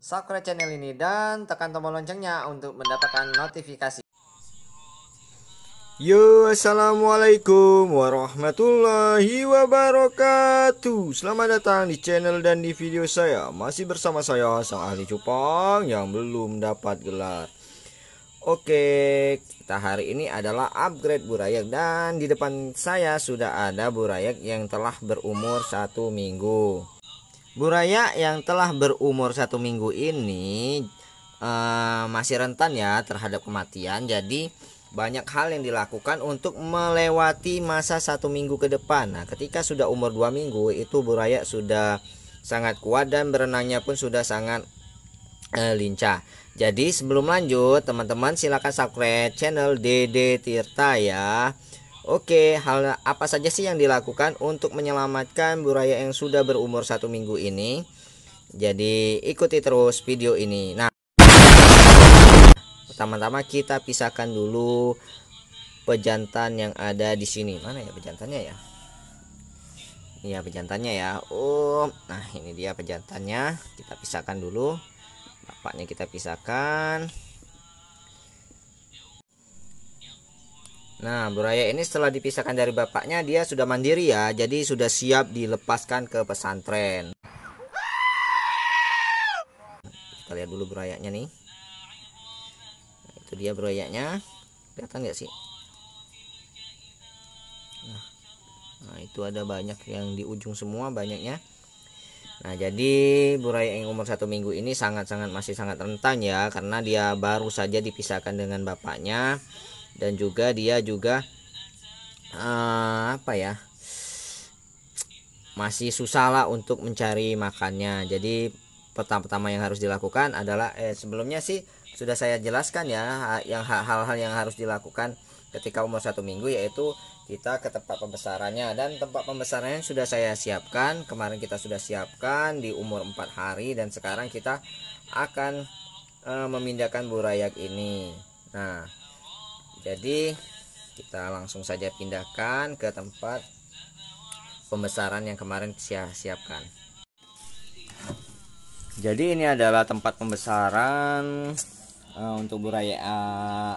subscribe channel ini dan tekan tombol loncengnya untuk mendapatkan notifikasi. Yo, assalamualaikum warahmatullahi wabarakatuh. Selamat datang di channel dan di video saya. Masih bersama saya sang ahli cupang yang belum dapat gelar. Oke, kita hari ini adalah upgrade burayak dan di depan saya sudah ada burayak yang telah berumur satu minggu. Buraya yang telah berumur satu minggu ini uh, masih rentan ya terhadap kematian. Jadi banyak hal yang dilakukan untuk melewati masa satu minggu ke depan. Nah, ketika sudah umur dua minggu itu buraya sudah sangat kuat dan berenangnya pun sudah sangat eh, lincah. Jadi sebelum lanjut teman-teman silakan subscribe channel Dede Tirta ya. Oke, hal apa saja sih yang dilakukan untuk menyelamatkan buraya yang sudah berumur satu minggu ini? Jadi ikuti terus video ini. Nah, pertama-tama kita pisahkan dulu pejantan yang ada di sini. Mana ya pejantannya ya? Iya pejantannya ya. Oh, nah ini dia pejantannya. Kita pisahkan dulu. Bapaknya kita pisahkan. Nah, Buraya ini setelah dipisahkan dari bapaknya, dia sudah mandiri ya, jadi sudah siap dilepaskan ke pesantren. Kita lihat dulu burayanya nih. Nah, itu dia burayanya. Kelihatan nggak sih? Nah, nah, itu ada banyak yang di ujung semua banyaknya. Nah, jadi buraya yang umur satu minggu ini sangat-sangat masih sangat rentan ya, karena dia baru saja dipisahkan dengan bapaknya dan juga dia juga uh, apa ya masih susah lah untuk mencari makannya jadi pertama-tama yang harus dilakukan adalah eh sebelumnya sih sudah saya jelaskan ya yang hal-hal yang harus dilakukan ketika umur satu minggu yaitu kita ke tempat pembesarannya dan tempat pembesarannya sudah saya siapkan kemarin kita sudah siapkan di umur 4 hari dan sekarang kita akan e, memindahkan burayak ini nah jadi kita langsung saja pindahkan ke tempat pembesaran yang kemarin saya siapkan jadi ini adalah tempat pembesaran uh, untuk buraya uh, eh,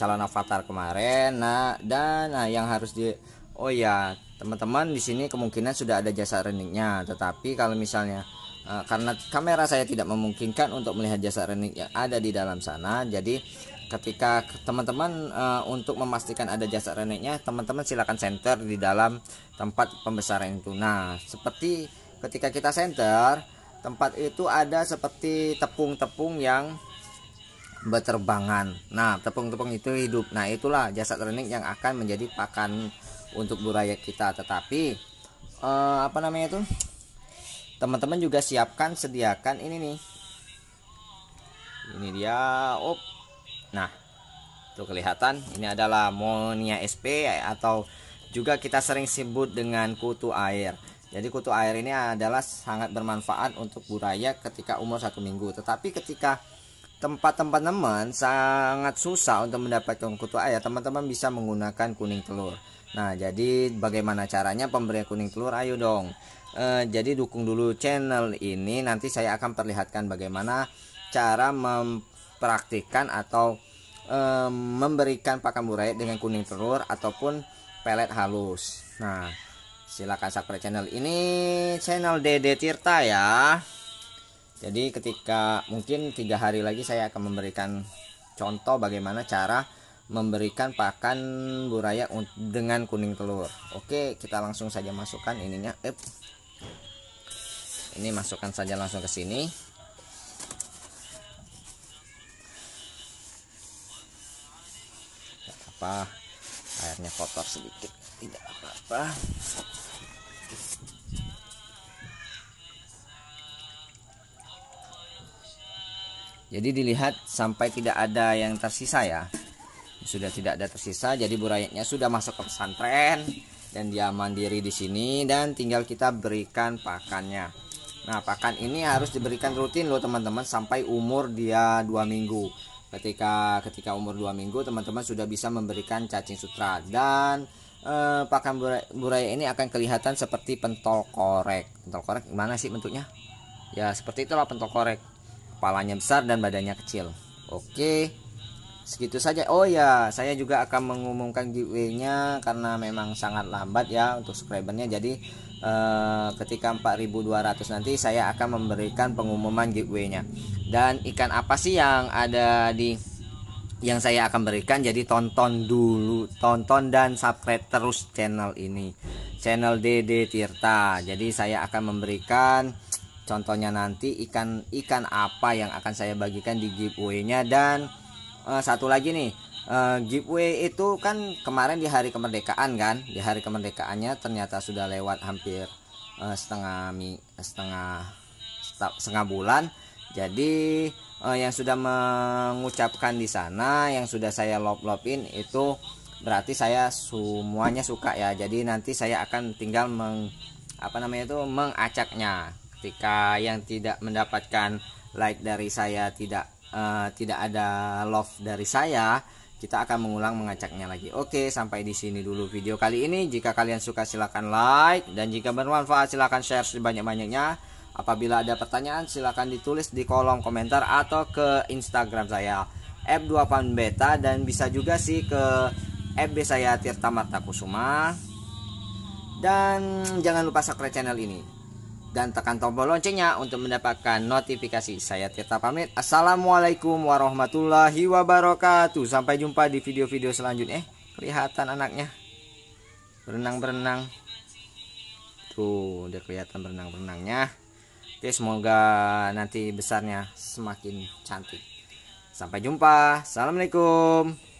calon avatar kemarin nah dan nah, yang harus di oh ya teman-teman di sini kemungkinan sudah ada jasa reniknya. tetapi kalau misalnya uh, karena kamera saya tidak memungkinkan untuk melihat jasa renik yang ada di dalam sana jadi ketika teman-teman uh, untuk memastikan ada jasa reneknya teman-teman silakan center di dalam tempat pembesaran itu nah seperti ketika kita center tempat itu ada seperti tepung-tepung yang berterbangan nah tepung-tepung itu hidup nah itulah jasa renek yang akan menjadi pakan untuk buraya kita tetapi uh, apa namanya itu teman-teman juga siapkan sediakan ini nih ini dia op Nah, itu kelihatan ini adalah Monia sp atau juga kita sering sebut dengan kutu air. Jadi kutu air ini adalah sangat bermanfaat untuk buraya ketika umur satu minggu. Tetapi ketika tempat-tempat teman sangat susah untuk mendapatkan kutu air, teman-teman bisa menggunakan kuning telur. Nah, jadi bagaimana caranya pemberian kuning telur? Ayo dong. E, jadi dukung dulu channel ini. Nanti saya akan perlihatkan bagaimana cara mem praktikan atau e, memberikan pakan murai dengan kuning telur ataupun pelet halus. Nah, silakan subscribe channel ini channel Dede Tirta ya. Jadi ketika mungkin tiga hari lagi saya akan memberikan contoh bagaimana cara memberikan pakan buraya dengan kuning telur. Oke, kita langsung saja masukkan ininya. Ini masukkan saja langsung ke sini. apa-apa airnya kotor sedikit tidak apa-apa jadi dilihat sampai tidak ada yang tersisa ya sudah tidak ada tersisa jadi burayatnya sudah masuk ke pesantren dan dia mandiri di sini dan tinggal kita berikan pakannya nah pakan ini harus diberikan rutin loh teman-teman sampai umur dia dua minggu Ketika ketika umur dua minggu teman-teman sudah bisa memberikan cacing sutra dan eh, pakan burai, ini akan kelihatan seperti pentol korek. Pentol korek gimana sih bentuknya? Ya seperti itulah pentol korek. Kepalanya besar dan badannya kecil. Oke segitu saja oh ya saya juga akan mengumumkan giveaway-nya karena memang sangat lambat ya untuk subscribernya jadi eh, ketika 4200 nanti saya akan memberikan pengumuman giveaway-nya dan ikan apa sih yang ada di yang saya akan berikan jadi tonton dulu tonton dan subscribe terus channel ini channel DD Tirta jadi saya akan memberikan contohnya nanti ikan ikan apa yang akan saya bagikan di giveaway-nya dan Eh, satu lagi nih uh, giveaway itu kan kemarin di hari kemerdekaan kan di hari kemerdekaannya ternyata sudah lewat hampir uh, setengah mi setengah setengah bulan jadi uh, yang sudah mengucapkan di sana yang sudah saya lop lopin itu berarti saya semuanya suka ya jadi nanti saya akan tinggal meng apa namanya itu mengacaknya ketika yang tidak mendapatkan like dari saya tidak Eh, tidak ada love dari saya kita akan mengulang mengacaknya lagi. Oke, sampai di sini dulu video kali ini. Jika kalian suka silahkan like dan jika bermanfaat silahkan share sebanyak-banyaknya. Apabila ada pertanyaan silahkan ditulis di kolom komentar atau ke Instagram saya f 2 beta dan bisa juga sih ke FB saya Tirta Marta Kusuma. Dan jangan lupa subscribe channel ini dan tekan tombol loncengnya untuk mendapatkan notifikasi. Saya Tirta pamit. Assalamualaikum warahmatullahi wabarakatuh. Sampai jumpa di video-video selanjutnya. Eh, kelihatan anaknya. Berenang-berenang. Tuh, udah kelihatan berenang-berenangnya. Oke, semoga nanti besarnya semakin cantik. Sampai jumpa. Assalamualaikum.